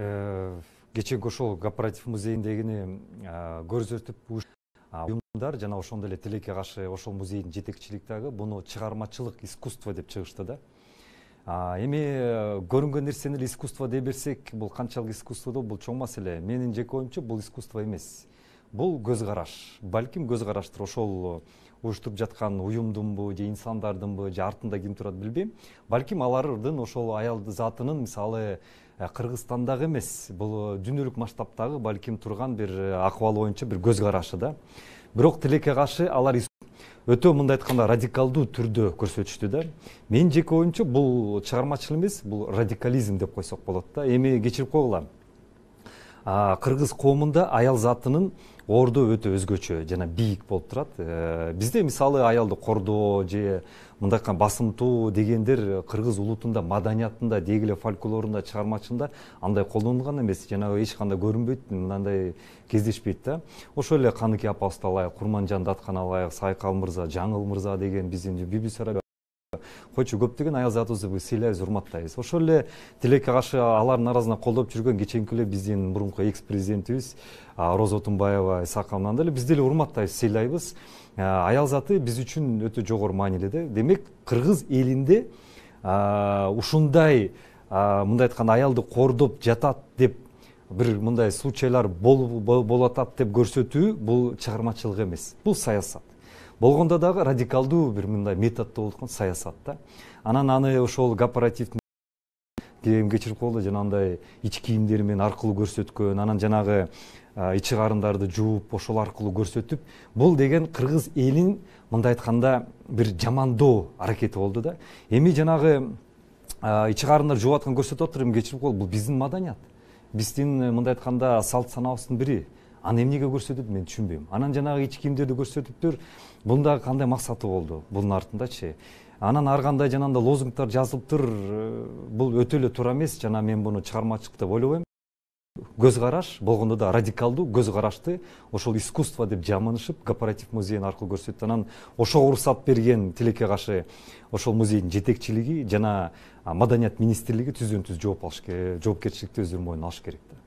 Э, кечек ошол кооператив музейиндегини көрсөтүп уюмдар жана ошондой эле тилекке каршы ошол музейдин жетекчилиги дагы буну чыгармачылык искусство деп чыгышты да эми э, көрүнгөн нерсени эле искусство дей берсек бул канчалык искусство бул чоң маселе менин жеке оюмча бул искусство эмес бұл көзқараш бәлкім көзқараштыр ошол уюштуруп жаткан уюмдунбу же инсандардынбы же артында ким турат билбейм балким алардын ошол аял затынын мисалы кыргызстандагы ә, эмес бул дүйнөлүк масштабтагы балким турган бир акыбалы боюнча бир көз карашы да бирок тилекке каршы алар өтө мындай айтканда радикалдуу түрдө көрсөтүштү да менин жеке оюмча бул чыгармачыл эмес бул радикализм деп койсок болот да эми кечирип койгула Кыргыз коомунда аял затынын орду өтө өзгөчө жана бийик болуп турат э, бизде мисалы аялды кордоо же мындай басымтуу дегендер кыргыз улутунда маданиятында деги эле фольклорунда чыгармачылыгында андай колдонулган эмес жана эч кандай көрүнбөйт мындай кездешпейт да ошол эле каныке апабызды алайык курманжанды аткан алайык сайкал мырза жаңыл мырза деген биздин бибисара койчу көптөгөн аял атузовду сыйлайбыз урматтайбыз ошол эле тилекке каршы алардын арасында колдоп жүргөн кечинки эле биздин мурунку экс президентибиз роза отунбаева исакова деле биз деле урматтайбыз сыйлайбыз аял заты биз үчүн өтө жогору да демек кыргыз элинде ушундай мындай айтканда аялды кордоп жатат деп бир мындай случайлар болуп атат деп көрсөтүү бул чыгармачылык эмес бул саясат болгондо дагы радикалдуу бир мындай методдо болуп аткан саясат да анан аны ошол копоратив кечирип койгла жанагындай ич кийимдери менен аркылуу көрсөткөн анан жанагы ичи карындарды жууп ошол аркылуу көрсөтүп бул деген кыргыз элин мындай айтканда бир жамандоо аракети болду да эми жанагы ичи карындар жууп аткан көрсөтүп атыптыр эми кечирип койгула бул биздин маданият биздин мындай айтканда салт санаабыздын бири аны эмнеге көрсөтөт мен түшүнбөйм анан жанагы ич кийимдерди көрсөтүптүр бунун дагы кандай максаты болду бунун артындачы анан ар кандай жанагындай лозунгтар жазылыптыр э, бул өтө эле туура эмес жана мен буну чыгармачылык деп ойлобойм көз караш болгондо да радикалдуу көз карашты ошол искусство деп жаманышып корпоратив музейин аркылуу көрсөттү анан ошого уруксат берген тилекке каршы ошол музейдин жетекчилиги жана маданият министрлиги түздөн түз жооп алыш э, жоопкерчиликти өздөрүнүн мойнуна алыш керек да